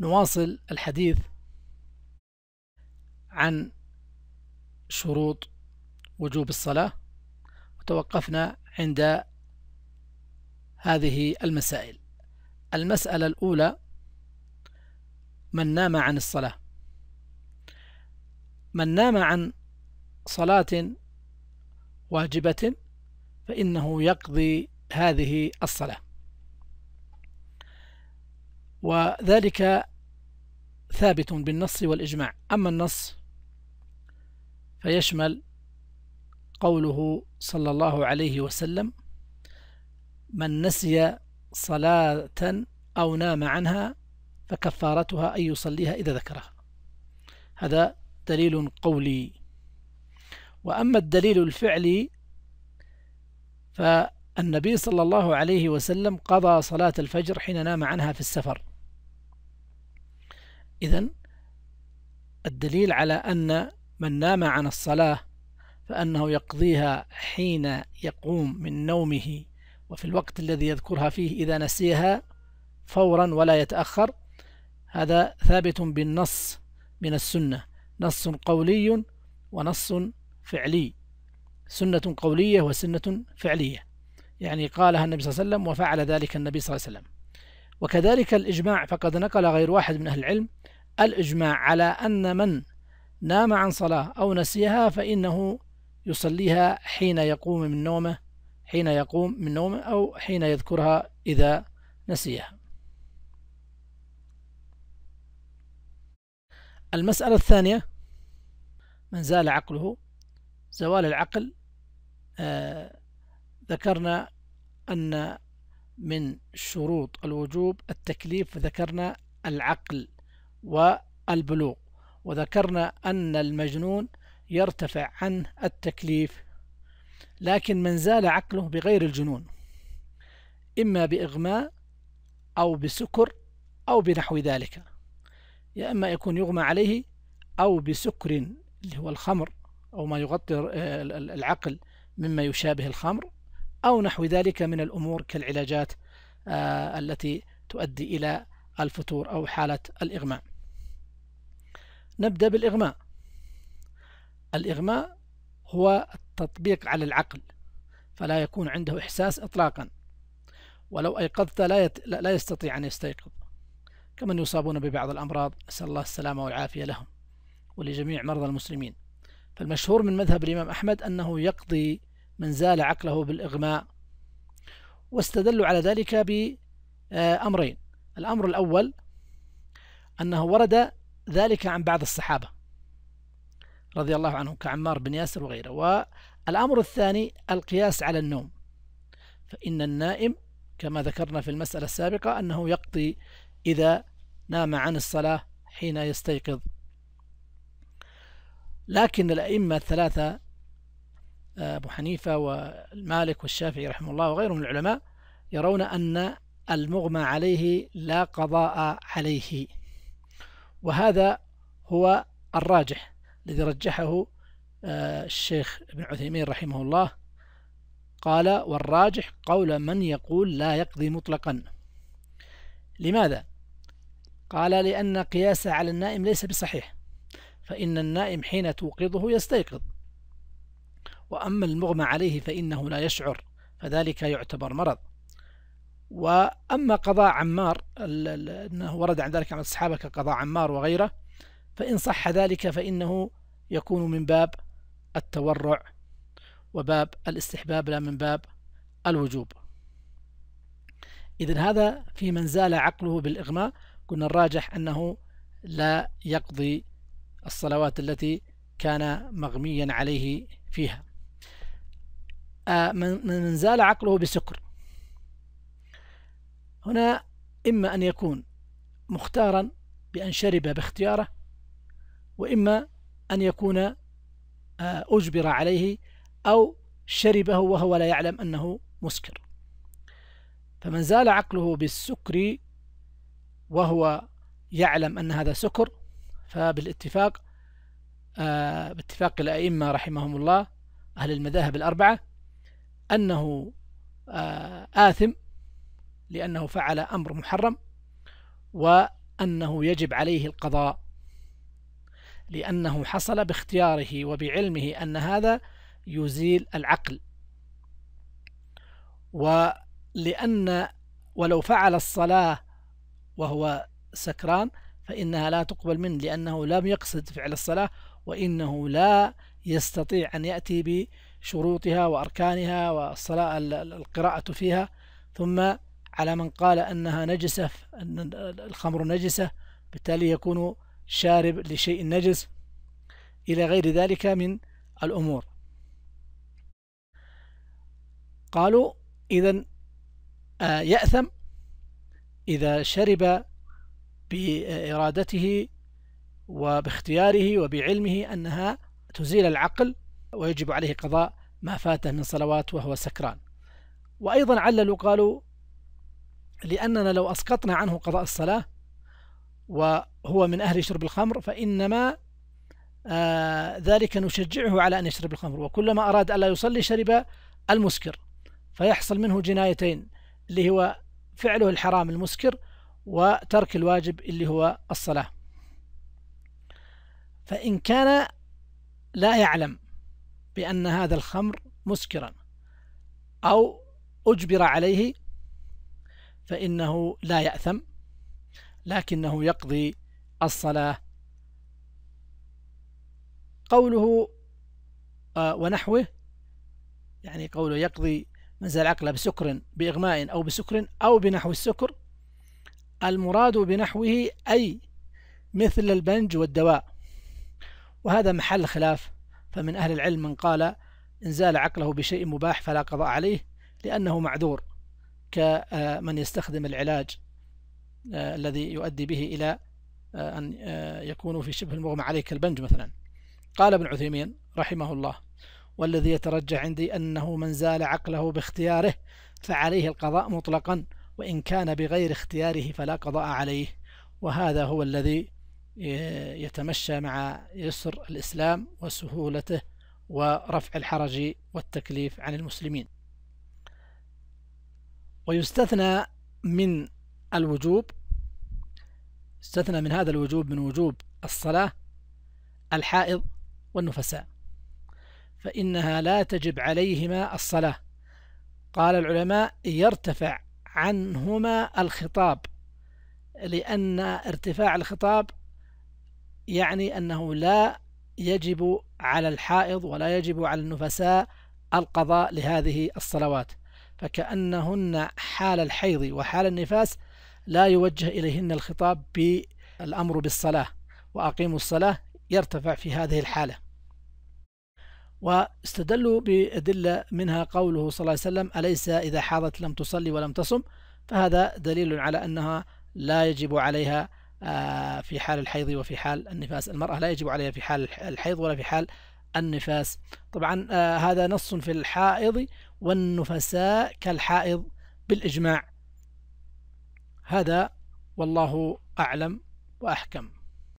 نواصل الحديث عن شروط وجوب الصلاة وتوقفنا عند هذه المسائل المسألة الأولى من نام عن الصلاة من نام عن صلاة واجبة فإنه يقضي هذه الصلاة وذلك ثابت بالنص والإجماع أما النص فيشمل قوله صلى الله عليه وسلم من نسي صلاة أو نام عنها فكفارتها أن يصليها إذا ذكرها هذا دليل قولي وأما الدليل الفعلي فالنبي صلى الله عليه وسلم قضى صلاة الفجر حين نام عنها في السفر إذا الدليل على أن من نام عن الصلاة فأنه يقضيها حين يقوم من نومه وفي الوقت الذي يذكرها فيه إذا نسيها فورا ولا يتأخر هذا ثابت بالنص من السنة نص قولي ونص فعلي سنة قولية وسنة فعلية يعني قالها النبي صلى الله عليه وسلم وفعل ذلك النبي صلى الله عليه وسلم وكذلك الإجماع فقد نقل غير واحد من أهل العلم الإجماع على أن من نام عن صلاة أو نسيها فإنه يصليها حين يقوم من نومه حين يقوم من نومه أو حين يذكرها إذا نسيها المسألة الثانية من زال عقله زوال العقل آه ذكرنا أن من شروط الوجوب التكليف ذكرنا العقل والبلوغ وذكرنا أن المجنون يرتفع عنه التكليف لكن من زال عقله بغير الجنون إما بإغماء أو بسكر أو بنحو ذلك يا إما يكون يغمى عليه أو بسكر اللي هو الخمر أو ما يغطي آه، العقل مما يشابه الخمر أو نحو ذلك من الأمور كالعلاجات آه، التي تؤدي إلى الفتور أو حالة الإغماء نبدأ بالإغماء الإغماء هو التطبيق على العقل فلا يكون عنده إحساس إطلاقا ولو أيقظت لا, يت... لا يستطيع أن يستيقظ كمن يصابون ببعض الأمراض نسأل الله السلامة والعافية لهم ولجميع مرضى المسلمين فالمشهور من مذهب الإمام أحمد أنه يقضي من زال عقله بالإغماء واستدلوا على ذلك بأمرين الأمر الأول أنه ورد ذلك عن بعض الصحابة رضي الله عنهم كعمار بن ياسر وغيره والأمر الثاني القياس على النوم فإن النائم كما ذكرنا في المسألة السابقة أنه يقضي إذا نام عن الصلاة حين يستيقظ لكن الأئمة الثلاثة أبو حنيفة والمالك والشافعي رحمه الله وغيرهم من العلماء يرون أن المغمى عليه لا قضاء عليه وهذا هو الراجح الذي رجحه آه، الشيخ ابن عثيمين رحمه الله قال والراجح قول من يقول لا يقضي مطلقا لماذا؟ قال لأن قياسه على النائم ليس بصحيح فإن النائم حين توقظه يستيقظ وأما المغمى عليه فإنه لا يشعر فذلك يعتبر مرض وأما قضاء عمار أنه ورد عن ذلك عن الصحابة كقضاء عمار وغيره فإن صح ذلك فإنه يكون من باب التورع وباب الاستحباب لا من باب الوجوب إذا هذا في من زال عقله بالإغماء كنا الراجح أنه لا يقضي الصلوات التي كان مغميا عليه فيها آه، من من زال عقله بسكر هنا إما أن يكون مختارا بأن شرب باختياره وإما أن يكون آه، أجبر عليه أو شربه وهو لا يعلم أنه مسكر فمن زال عقله بالسكر وهو يعلم أن هذا سكر فبالاتفاق آه، باتفاق الأئمة رحمهم الله أهل المذاهب الأربعة أنه آه، آثم لأنه فعل أمر محرم وأنه يجب عليه القضاء لأنه حصل باختياره وبعلمه أن هذا يزيل العقل ولأن ولو فعل الصلاة وهو سكران فإنها لا تقبل منه لأنه لم يقصد فعل الصلاة وإنه لا يستطيع أن يأتي شروطها وأركانها والصلاة القراءة فيها ثم على من قال أنها نجسة أن الخمر نجسة بالتالي يكون شارب لشيء نجس إلى غير ذلك من الأمور قالوا إذا آه، يأثم إذا شرب بإرادته وباختياره وبعلمه أنها تزيل العقل ويجب عليه قضاء ما فاته من صلوات وهو سكران وأيضا عللوا قالوا لأننا لو أسقطنا عنه قضاء الصلاة وهو من أهل شرب الخمر فإنما آه ذلك نشجعه على أن يشرب الخمر وكلما أراد ألا يصلي شرب المسكر فيحصل منه جنايتين اللي هو فعله الحرام المسكر وترك الواجب اللي هو الصلاة فإن كان لا يعلم بأن هذا الخمر مسكرا أو أجبر عليه فإنه لا يأثم لكنه يقضي الصلاة قوله آه، ونحوه يعني قوله يقضي منزل عقله بسكر بإغماء أو بسكر أو بنحو السكر المراد بنحوه أي مثل البنج والدواء وهذا محل خلاف فمن أهل العلم من قال إن زال عقله بشيء مباح فلا قضاء عليه لأنه معذور كمن آه، يستخدم العلاج آه، الذي يؤدي به إلى آه، أن يكون في شبه المغمى عليه كالبنج مثلا قال ابن عثيمين رحمه الله والذي يترجى عندي أنه من زال عقله باختياره فعليه القضاء مطلقا وإن كان بغير اختياره فلا قضاء عليه وهذا هو الذي يتمشى مع يسر الإسلام وسهولته ورفع الحرج والتكليف عن المسلمين ويستثنى من الوجوب استثنى من هذا الوجوب من وجوب الصلاة الحائض والنفساء فإنها لا تجب عليهما الصلاة قال العلماء يرتفع عنهما الخطاب لأن ارتفاع الخطاب يعني أنه لا يجب على الحائض ولا يجب على النفساء القضاء لهذه الصلوات فكأنهن حال الحيض وحال النفاس لا يوجه إليهن الخطاب بالأمر بالصلاة وأقيموا الصلاة يرتفع في هذه الحالة واستدلوا بأدلة منها قوله صلى الله عليه وسلم أليس إذا حاضت لم تصلي ولم تصم فهذا دليل على أنها لا يجب عليها آه، في حال الحيض وفي حال النفاس المرأة لا يجب عليها في حال الحيض ولا في حال النفاس طبعا آه، هذا نص في الحائض والنفساء كالحائض بالإجماع هذا والله أعلم وأحكم